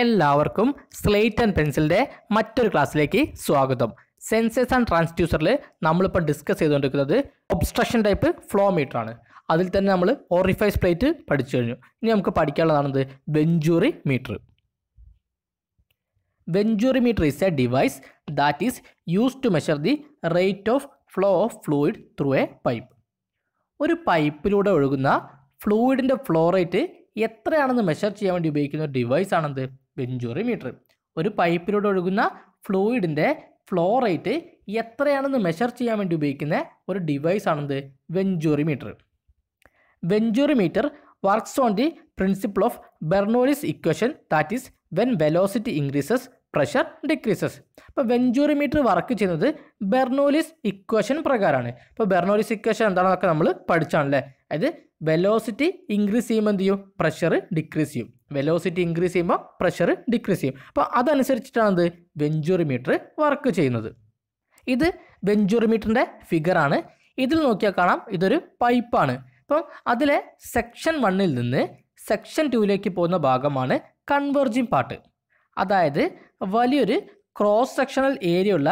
എല്ലാവർക്കും slate and പെൻസിലിൻ്റെ മറ്റൊരു ക്ലാസ്സിലേക്ക് സ്വാഗതം സെൻസസ് ആൻഡ് ട്രാൻസ്ഡ്യൂസറിൽ നമ്മളിപ്പോൾ ഡിസ്കസ് ചെയ്തുകൊണ്ടിരിക്കുന്നത് ഒബ്സ്ട്രക്ഷൻ ടൈപ്പ് ഫ്ലോ മീറ്റർ ആണ് അതിൽ തന്നെ നമ്മൾ ഓറിഫൈസ് പ്ലേറ്റ് പഠിച്ചു കഴിഞ്ഞു ഇനി നമുക്ക് പഠിക്കാനുള്ളതാണത് venturi meter venturi meter is a device that is use to measure the rate of flow of fluid through a pipe ഒരു പൈപ്പിലൂടെ ഒഴുകുന്ന ഫ്ലൂയിഡിൻ്റെ ഫ്ലോ റേറ്റ് എത്രയാണെന്ന് മെഷർ ചെയ്യാൻ വേണ്ടി ഉപയോഗിക്കുന്ന ഒരു ഡിവൈസ് ആണെന്ത് ബെഞ്ചുറിമീറ്റർ ഒരു പൈപ്പിലൂടെ ഒഴുകുന്ന ഫ്ലൂയിഡിൻ്റെ ഫ്ലോ റേറ്റ് എത്രയാണെന്ന് മെഷർ ചെയ്യാൻ വേണ്ടി ഉപയോഗിക്കുന്ന ഒരു ഡിവൈസ് ആണെന്ത് venturimeter venturimeter works on the principle of Bernoulli's equation that is when velocity increases pressure decreases അപ്പോൾ വെഞ്ചൂറിമീറ്റർ വർക്ക് ചെയ്യുന്നത് ബെർണോലിസ് ഇക്വേഷൻ പ്രകാരമാണ് ഇപ്പോൾ ബെർണോലിസ് ഇക്വേഷൻ എന്താണെന്നൊക്കെ നമ്മൾ പഠിച്ചാണല്ലേ അതായത് വെലോസിറ്റി ഇൻക്രീസ് ചെയ്യുമ്പോൾ എന്ത് ചെയ്യും പ്രഷർ ഡിക്രീസ് ചെയ്യും വെലോസിറ്റി ഇൻക്രീസ് ചെയ്യുമ്പോൾ പ്രഷർ ഡിക്രീസ് ചെയ്യും അപ്പോൾ അതനുസരിച്ചിട്ടാണ് ഇത് വെഞ്ചുറിമീറ്റർ വർക്ക് ചെയ്യുന്നത് ഇത് വെഞ്ചുറിമീറ്ററിൻ്റെ ഫിഗറാണ് ഇതിൽ നോക്കിയാൽ കാണാം ഇതൊരു പൈപ്പാണ് അപ്പം അതിലെ സെക്ഷൻ വണ്ണിൽ നിന്ന് സെക്ഷൻ ടുവിലേക്ക് പോകുന്ന ഭാഗമാണ് കൺവെർജിങ് പാർട്ട് അതായത് വലിയൊരു ക്രോസ് സെക്ഷണൽ ഏരിയ ഉള്ള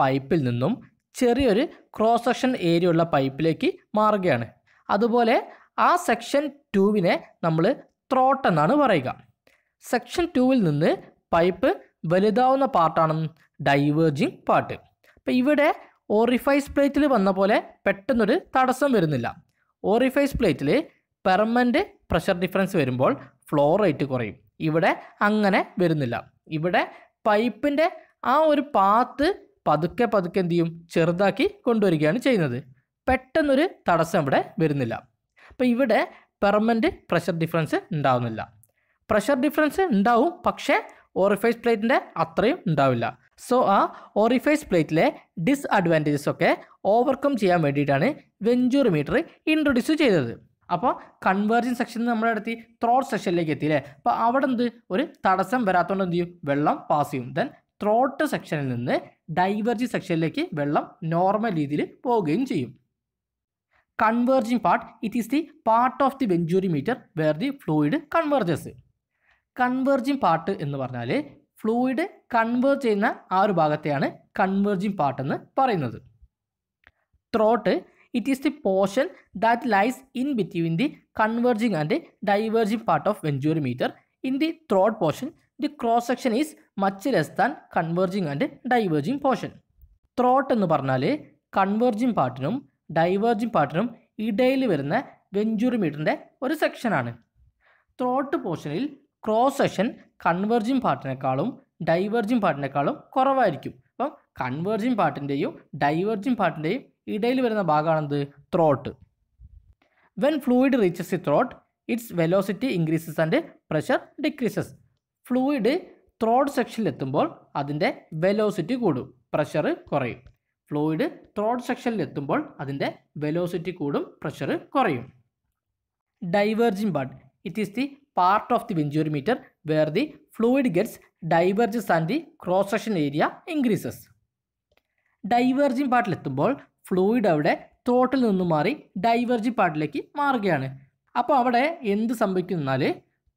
പൈപ്പിൽ നിന്നും ചെറിയൊരു ക്രോസ് സെക്ഷൻ ഏരിയ ഉള്ള പൈപ്പിലേക്ക് മാറുകയാണ് അതുപോലെ ആ സെക്ഷൻ ടുവിനെ നമ്മൾ ത്രോട്ട് എന്നാണ് പറയുക സെക്ഷൻ ടുവിൽ നിന്ന് പൈപ്പ് വലുതാവുന്ന പാർട്ടാണ് ഡൈവേർജിങ് പാർട്ട് അപ്പോൾ ഇവിടെ ഓറിഫൈസ് പ്ലേറ്റിൽ വന്ന പോലെ പെട്ടെന്നൊരു തടസ്സം വരുന്നില്ല ഓറിഫൈസ് പ്ലേറ്റിൽ പെർമനൻറ്റ് പ്രഷർ ഡിഫറൻസ് വരുമ്പോൾ ഫ്ലോ റേറ്റ് കുറയും ഇവിടെ അങ്ങനെ വരുന്നില്ല ഇവിടെ പൈപ്പിൻ്റെ ആ ഒരു പാത്ത് പതുക്കെ പതുക്കെ എന്ത് ചെയ്യും ചെറുതാക്കി കൊണ്ടുവരികയാണ് ചെയ്യുന്നത് പെട്ടെന്നൊരു തടസ്സം ഇവിടെ വരുന്നില്ല അപ്പോൾ ഇവിടെ പെർമനൻറ്റ് പ്രഷർ ഡിഫറൻസ് ഉണ്ടാവുന്നില്ല പ്രഷർ ഡിഫറൻസ് ഉണ്ടാവും പക്ഷേ ഓറിഫൈസ് പ്ലേറ്റിൻ്റെ അത്രയും ഉണ്ടാവില്ല സോ ആ ഓറിഫൈസ് പ്ലേറ്റിലെ ഡിസ്അഡ്വാൻറ്റേജസ് ഒക്കെ ഓവർകം ചെയ്യാൻ വേണ്ടിയിട്ടാണ് വെഞ്ചൂർ മീറ്റർ ഇൻട്രൊഡ്യൂസ് ചെയ്തത് അപ്പോൾ കൺവേർജൻ സെക്ഷൻ നമ്മുടെ അടുത്ത് ത്രോട്ട് സെക്ഷനിലേക്ക് എത്തി അല്ലേ അപ്പോൾ അവിടെ എന്ത് ഒരു തടസ്സം വരാത്തതുകൊണ്ട് എന്ത് ചെയ്യും വെള്ളം പാസ് ചെയ്യും ദെൻ ത്രോട്ട് സെക്ഷനിൽ നിന്ന് ഡൈവേർജ് സെക്ഷനിലേക്ക് വെള്ളം നോർമൽ രീതിയിൽ പോവുകയും ചെയ്യും converging part it is the part of the the meter where the fluid converges converging part എന്ന് പറഞ്ഞാൽ ഫ്ലൂയിഡ് കൺവേർജ് ചെയ്യുന്ന ആ ഒരു ഭാഗത്തെയാണ് കൺവേർജിംഗ് പാർട്ട് എന്ന് പറയുന്നത് throat it is the portion that lies in between the converging and diverging part of meter in the throat portion the cross section is much less than converging and diverging portion throat എന്ന് പറഞ്ഞാൽ converging പാർട്ടിനും diverging പാർട്ടിനും ഇടയിൽ വരുന്ന മീറ്ററിൻ്റെ ഒരു സെക്ഷനാണ് throat പോർഷനിൽ cross section converging പാർട്ടിനേക്കാളും diverging പാർട്ടിനേക്കാളും കുറവായിരിക്കും അപ്പം കൺവേർജിംഗ് പാർട്ടിൻ്റെയും ഡൈവേർജിംഗ് പാർട്ടിൻ്റെയും ഇടയിൽ വരുന്ന ഭാഗമാണെന്ത് throat when fluid reaches the throat its velocity increases and pressure decreases fluid throat സെക്ഷനിലെത്തുമ്പോൾ അതിൻ്റെ വെലോസിറ്റി കൂടും പ്രഷർ കുറയും ഫ്ലൂയിഡ് ത്രോഡ് സെക്ഷനിൽ എത്തുമ്പോൾ അതിൻ്റെ വെലോസിറ്റി കൂടും പ്രഷർ കുറയും diverging part it is the part of the venturimeter where the fluid gets diverges and the cross section area increases diverging പാർട്ടിലെത്തുമ്പോൾ ഫ്ലൂയിഡ് അവിടെ ത്രോട്ടിൽ നിന്ന് മാറി ഡൈവേർജിംഗ് പാർട്ടിലേക്ക് മാറുകയാണ് അപ്പോൾ അവിടെ എന്ത് സംഭവിക്കുന്നാൽ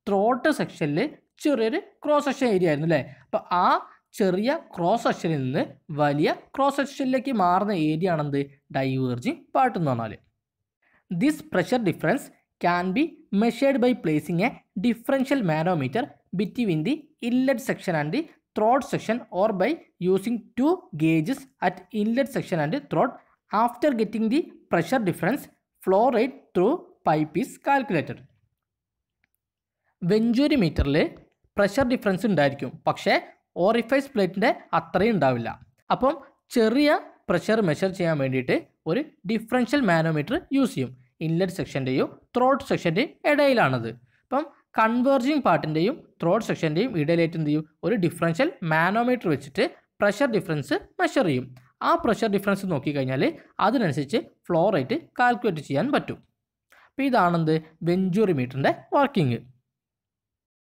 ത്രോട്ട് സെക്ഷനിൽ ചെറിയൊരു ക്രോസ് സെക്ഷൻ ഏരിയ ആയിരുന്നു അല്ലേ അപ്പോൾ ആ ചെറിയ ക്രോസ് സെക്ഷനിൽ നിന്ന് വലിയ ക്രോസ് സെക്ഷനിലേക്ക് മാറുന്ന ഏരിയ ആണെന്ത് ഡൈവേർജിങ് പാർട്ട് എന്ന് പറഞ്ഞാൽ this pressure difference can be measured by placing a differential manometer between the inlet section and the throat section or by using two gauges at inlet section and throat after getting the pressure difference flow rate through pipe is calculated venturi മീറ്ററിൽ pressure difference ഉണ്ടായിരിക്കും പക്ഷേ orifice പ്ലേറ്റിൻ്റെ അത്രയും ഉണ്ടാവില്ല അപ്പം ചെറിയ pressure measure ചെയ്യാൻ വേണ്ടിയിട്ട് ഒരു ഡിഫറൻഷ്യൽ മാനോമീറ്റർ യൂസ് ചെയ്യും ഇൻലെറ്റ് സെക്ഷൻ്റെയും ത്രോട്ട് സെക്ഷൻ്റെയും ഇടയിലാണത് അപ്പം കൺവേർജിങ് പാർട്ടിൻ്റെയും ത്രോട്ട് സെക്ഷൻ്റെയും ഇടയിലേറ്റ് എന്ത് ചെയ്യും ഒരു ഡിഫറൻഷ്യൽ മാനോമീറ്റർ വെച്ചിട്ട് പ്രഷർ ഡിഫറൻസ് മെഷർ ചെയ്യും ആ പ്രഷർ ഡിഫറൻസ് നോക്കിക്കഴിഞ്ഞാൽ അതിനനുസരിച്ച് ഫ്ലോ റേറ്റ് കാൽക്കുലേറ്റ് ചെയ്യാൻ പറ്റും അപ്പോൾ ഇതാണെന്ത് മീറ്ററിൻ്റെ വർക്കിംഗ്